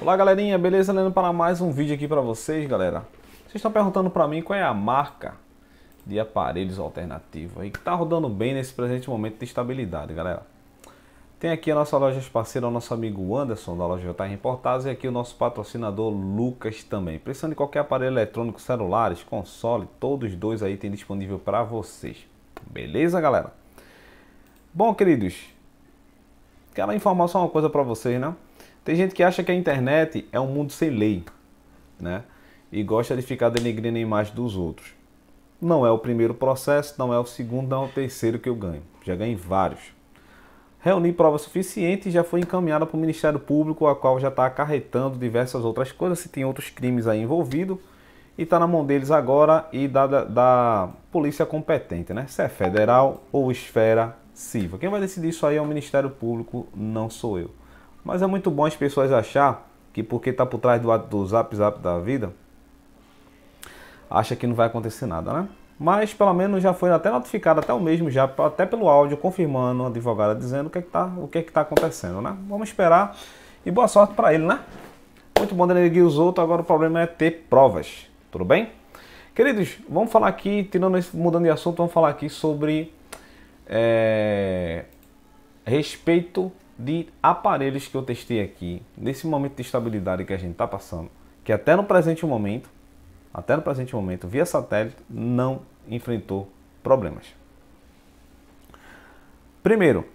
Olá galerinha, beleza? Lendo para mais um vídeo aqui para vocês, galera. Vocês estão perguntando para mim qual é a marca de aparelhos alternativos aí que está rodando bem nesse presente momento de estabilidade, galera. Tem aqui a nossa loja parceira, o nosso amigo Anderson da loja JR Importados e aqui o nosso patrocinador Lucas também. Precisando de qualquer aparelho eletrônico, celulares, console, todos dois aí tem disponível para vocês. Beleza, galera? Bom, queridos, quero informar só uma coisa para vocês, né? Tem gente que acha que a internet é um mundo sem lei, né? E gosta de ficar denegrindo a imagem dos outros. Não é o primeiro processo, não é o segundo, não é o terceiro que eu ganho. Já ganhei vários. Reuni prova suficiente e já foi encaminhada para o Ministério Público, a qual já está acarretando diversas outras coisas, se tem outros crimes aí envolvidos. E está na mão deles agora e da, da, da polícia competente, né? Se é federal ou esfera civil. Quem vai decidir isso aí é o Ministério Público, não sou eu. Mas é muito bom as pessoas achar que porque está por trás do, do zap zap da vida, acha que não vai acontecer nada, né? Mas pelo menos já foi até notificado, até o mesmo já, até pelo áudio, confirmando a advogada dizendo o que é está que, tá, é que tá acontecendo, né? Vamos esperar e boa sorte para ele, né? Muito bom denegrir os outros, agora o problema é ter provas, tudo bem? Queridos, vamos falar aqui, tirando esse, mudando de assunto, vamos falar aqui sobre é, respeito de aparelhos que eu testei aqui, nesse momento de estabilidade que a gente está passando, que até no presente momento, até no presente momento, via satélite, não enfrentou problemas. Primeiro,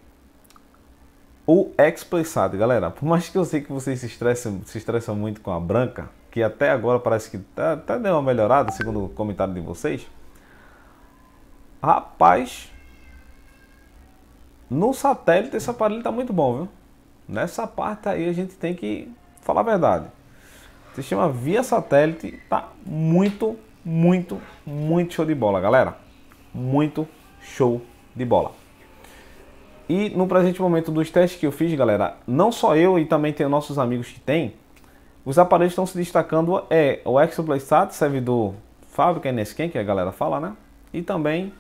o XPlaysat, galera. Por mais que eu sei que vocês se estressam, se estressam muito com a branca, que até agora parece que tá, até deu uma melhorada, segundo o comentário de vocês. Rapaz, no satélite, esse aparelho está muito bom, viu? Nessa parte aí a gente tem que falar a verdade. O sistema via satélite está muito, muito, muito show de bola, galera. Muito show de bola. E no presente momento dos testes que eu fiz, galera, não só eu e também tem nossos amigos que tem, os aparelhos estão se destacando é o ExoPlaysat, servidor fábrica NSCAN, que a galera fala, né? E também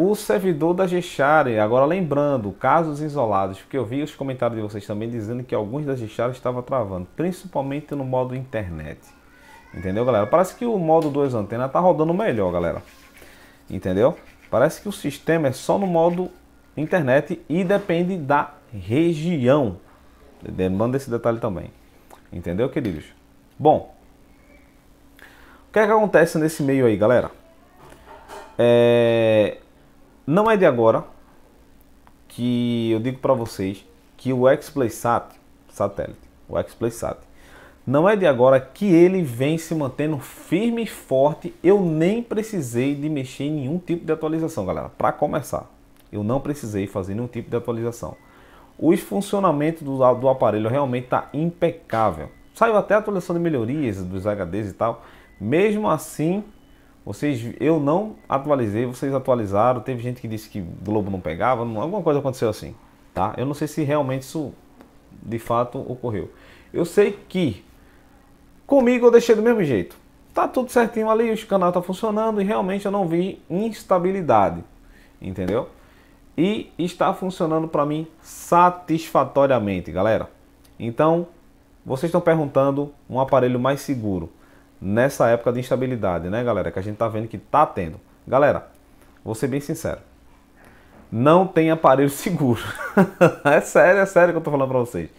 o servidor da gexare agora lembrando, casos isolados, porque eu vi os comentários de vocês também dizendo que alguns da gexare estavam travando, principalmente no modo internet. Entendeu, galera? Parece que o modo 2 antena tá rodando melhor, galera. Entendeu? Parece que o sistema é só no modo internet e depende da região. Manda esse detalhe também. Entendeu, queridos? Bom, o que é que acontece nesse meio aí, galera? É, não é de agora que eu digo para vocês que o XPlaysat satélite, o XPlaysat, não é de agora que ele vem se mantendo firme e forte. Eu nem precisei de mexer em nenhum tipo de atualização, galera. Para começar, eu não precisei fazer nenhum tipo de atualização. O funcionamento do, do aparelho realmente está impecável. Saiu até a atualização de melhorias dos HDs e tal. Mesmo assim, vocês, eu não atualizei, vocês atualizaram. Teve gente que disse que Globo não pegava, não, alguma coisa aconteceu assim, tá? Eu não sei se realmente isso de fato ocorreu. Eu sei que comigo eu deixei do mesmo jeito. Tá tudo certinho ali, o canal tá funcionando e realmente eu não vi instabilidade, entendeu? E está funcionando para mim satisfatoriamente, galera. Então, vocês estão perguntando um aparelho mais seguro nessa época de instabilidade, né, galera? Que a gente tá vendo que tá tendo. Galera, vou ser bem sincero. Não tem aparelho seguro. é sério, é sério que eu tô falando pra vocês.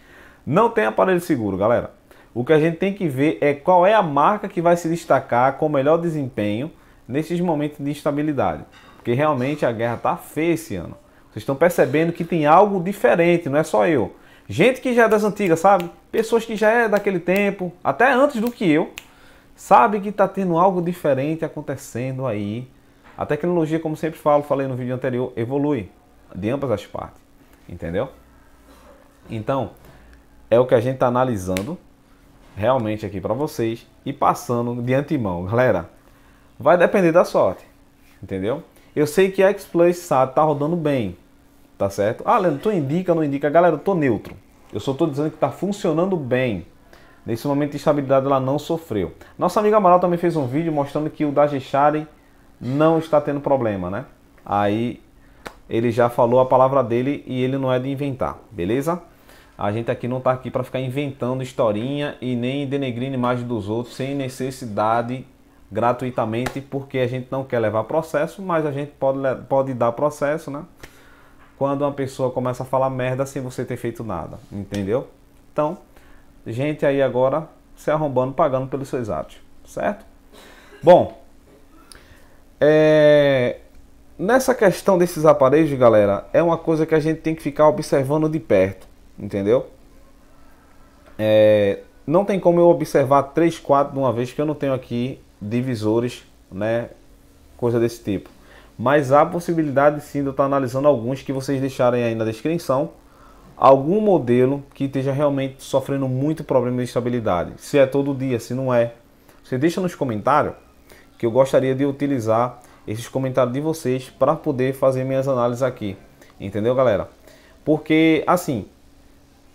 Não tem aparelho seguro, galera. O que a gente tem que ver é qual é a marca que vai se destacar com o melhor desempenho nesses momentos de instabilidade. Porque realmente a guerra tá feia esse ano. Vocês estão percebendo que tem algo diferente, não é só eu. Gente que já é das antigas, sabe? Pessoas que já é daquele tempo, até antes do que eu, sabe que está tendo algo diferente acontecendo aí. A tecnologia, como sempre falo, falei no vídeo anterior, evolui de ambas as partes, entendeu? Então, é o que a gente está analisando realmente aqui para vocês e passando de antemão, galera. Vai depender da sorte, entendeu? Eu sei que a X-Play SAT tá rodando bem, tá certo? Ah, Leandro, tu indica, não indica? Galera, eu tô neutro. Eu só tô dizendo que tá funcionando bem, Nesse momento de instabilidade ela não sofreu. Nossa amiga Amaral também fez um vídeo mostrando que o Dajeshari não está tendo problema, né? Aí ele já falou a palavra dele e ele não é de inventar, beleza? A gente aqui não está aqui para ficar inventando historinha e nem denegrindo imagem dos outros sem necessidade gratuitamente, porque a gente não quer levar processo, mas a gente pode, pode dar processo, né? Quando uma pessoa começa a falar merda sem você ter feito nada, entendeu? Então, gente aí agora se arrombando, pagando pelos seus atos, certo? Bom, é, nessa questão desses aparelhos, galera, é uma coisa que a gente tem que ficar observando de perto, entendeu? É, não tem como eu observar 3, 4 de uma vez, que eu não tenho aqui divisores, né? Coisa desse tipo. Mas há possibilidade sim de eu estar analisando alguns que vocês deixarem aí na descrição algum modelo que esteja realmente sofrendo muito problema de estabilidade. Se é todo dia, se não é. Você deixa nos comentários que eu gostaria de utilizar esses comentários de vocês para poder fazer minhas análises aqui. Entendeu, galera? Porque assim,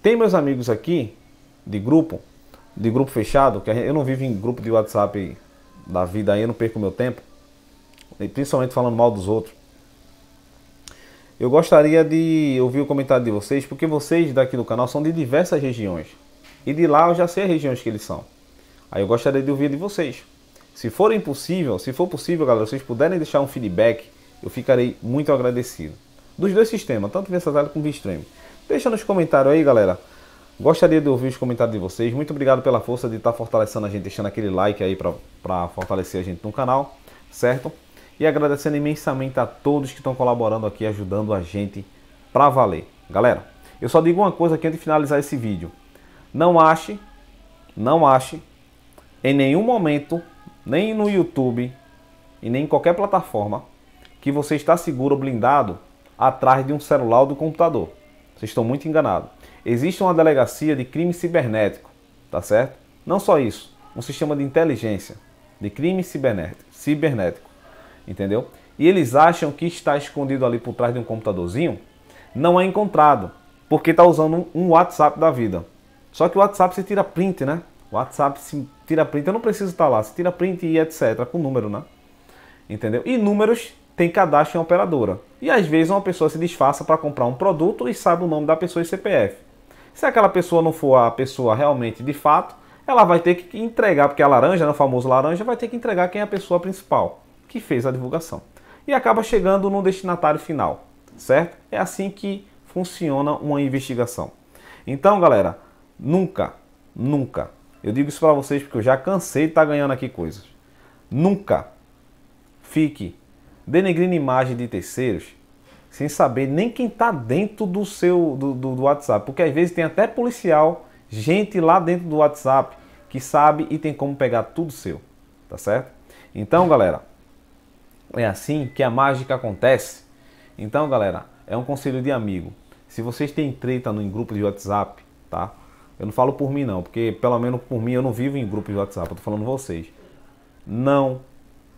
tem meus amigos aqui de grupo, de grupo fechado, que eu não vivo em grupo de WhatsApp da vida aí, eu não perco meu tempo, e principalmente falando mal dos outros. Eu gostaria de ouvir o comentário de vocês, porque vocês daqui do canal são de diversas regiões. E de lá eu já sei as regiões que eles são. Aí eu gostaria de ouvir de vocês. Se for impossível, se for possível, galera, vocês puderem deixar um feedback, eu ficarei muito agradecido. Dos dois sistemas, tanto Versatility como Vstream. Deixa nos comentários aí, galera. Gostaria de ouvir os comentários de vocês. Muito obrigado pela força de estar tá fortalecendo a gente, deixando aquele like aí para fortalecer a gente no canal, certo? e agradecendo imensamente a todos que estão colaborando aqui, ajudando a gente pra valer. Galera, eu só digo uma coisa aqui antes de finalizar esse vídeo. Não ache, não ache em nenhum momento, nem no YouTube e nem em qualquer plataforma, que você está seguro, blindado, atrás de um celular ou do computador. Vocês estão muito enganados. Existe uma delegacia de crime cibernético, tá certo? Não só isso, um sistema de inteligência de crime cibernético. cibernético entendeu? E eles acham que está escondido ali por trás de um computadorzinho, não é encontrado, porque está usando um WhatsApp da vida. Só que o WhatsApp se tira print, né? O WhatsApp se tira print, eu não preciso estar tá lá, se tira print e etc, com número, né? Entendeu? E números tem cadastro em operadora. E às vezes uma pessoa se disfarça para comprar um produto e sabe o nome da pessoa e CPF. Se aquela pessoa não for a pessoa realmente de fato, ela vai ter que entregar, porque a laranja, né, o famoso laranja, vai ter que entregar quem é a pessoa principal que fez a divulgação. E acaba chegando no destinatário final, certo? É assim que funciona uma investigação. Então, galera, nunca, nunca, eu digo isso para vocês porque eu já cansei de estar tá ganhando aqui coisas. Nunca fique denegrindo imagem de terceiros sem saber nem quem está dentro do seu do, do, do, WhatsApp, porque às vezes tem até policial, gente lá dentro do WhatsApp que sabe e tem como pegar tudo seu, tá certo? Então, galera, é assim que a mágica acontece. Então, galera, é um conselho de amigo. Se vocês têm treta no, em grupo de WhatsApp, tá? Eu não falo por mim não, porque pelo menos por mim eu não vivo em grupo de WhatsApp, eu tô falando vocês. Não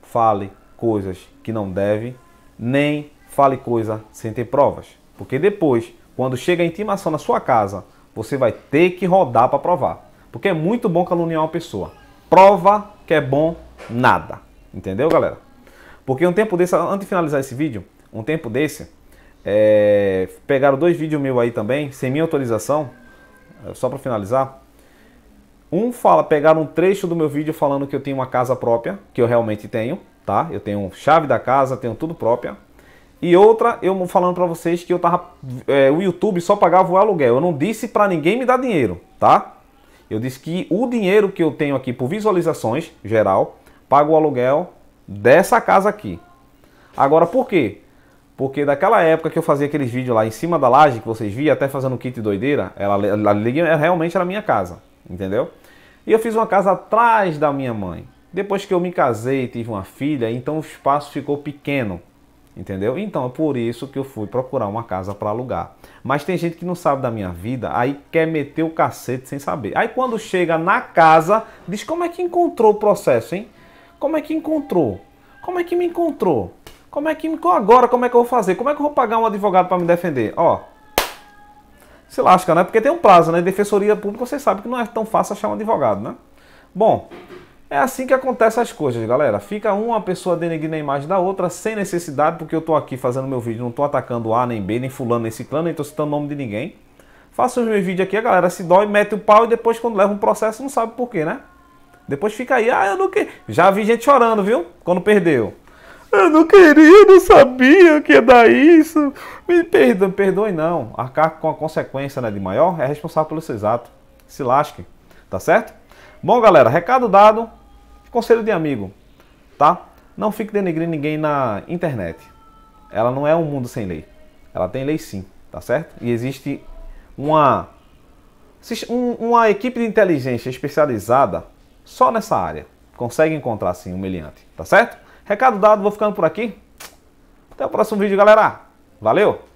fale coisas que não deve, nem fale coisa sem ter provas, porque depois, quando chega a intimação na sua casa, você vai ter que rodar para provar. Porque é muito bom caluniar uma pessoa. Prova que é bom nada. Entendeu, galera? Porque um tempo desse, antes de finalizar esse vídeo, um tempo desse, é, pegaram dois vídeos meus aí também, sem minha autorização, é, só para finalizar. Um fala, pegaram um trecho do meu vídeo falando que eu tenho uma casa própria, que eu realmente tenho, tá? Eu tenho chave da casa, tenho tudo própria. E outra, eu falando para vocês que eu tava, é, o YouTube só pagava o aluguel. Eu não disse para ninguém me dar dinheiro, tá? Eu disse que o dinheiro que eu tenho aqui por visualizações geral, pago o aluguel dessa casa aqui. Agora, por quê? Porque daquela época que eu fazia aqueles vídeos lá em cima da laje que vocês viam, até fazendo kit doideira, ela, ela, ela realmente era minha casa, entendeu? E eu fiz uma casa atrás da minha mãe. Depois que eu me casei e tive uma filha, então o espaço ficou pequeno, entendeu? Então é por isso que eu fui procurar uma casa para alugar. Mas tem gente que não sabe da minha vida, aí quer meter o cacete sem saber. Aí quando chega na casa, diz como é que encontrou o processo, hein? Como é que encontrou? Como é que me encontrou? Como é que me agora? Como é que eu vou fazer? Como é que eu vou pagar um advogado para me defender? Ó, se lasca, né? Porque tem um prazo, né? Defensoria pública, você sabe que não é tão fácil achar um advogado, né? Bom, é assim que acontecem as coisas, galera. Fica uma pessoa denegrindo a imagem da outra sem necessidade, porque eu tô aqui fazendo meu vídeo, não tô atacando A, nem B, nem fulano, nem ciclano, nem tô citando o nome de ninguém. Faço os meus vídeos aqui, a galera se dói, mete o pau e depois quando leva um processo não sabe por quê, né? Depois fica aí, ah, eu não queria. Já vi gente chorando, viu? Quando perdeu. Eu não queria, não sabia que ia dar isso. Me perdoe, perdoe não. Arcar com a consequência né, de maior é responsável pelo seu exato. Se lasque, tá certo? Bom, galera, recado dado. Conselho de amigo, tá? Não fique denegrindo ninguém na internet. Ela não é um mundo sem lei. Ela tem lei sim, tá certo? E existe uma, uma equipe de inteligência especializada só nessa área. Consegue encontrar sim um meliante, tá certo? Recado dado, vou ficando por aqui. Até o próximo vídeo, galera. Valeu!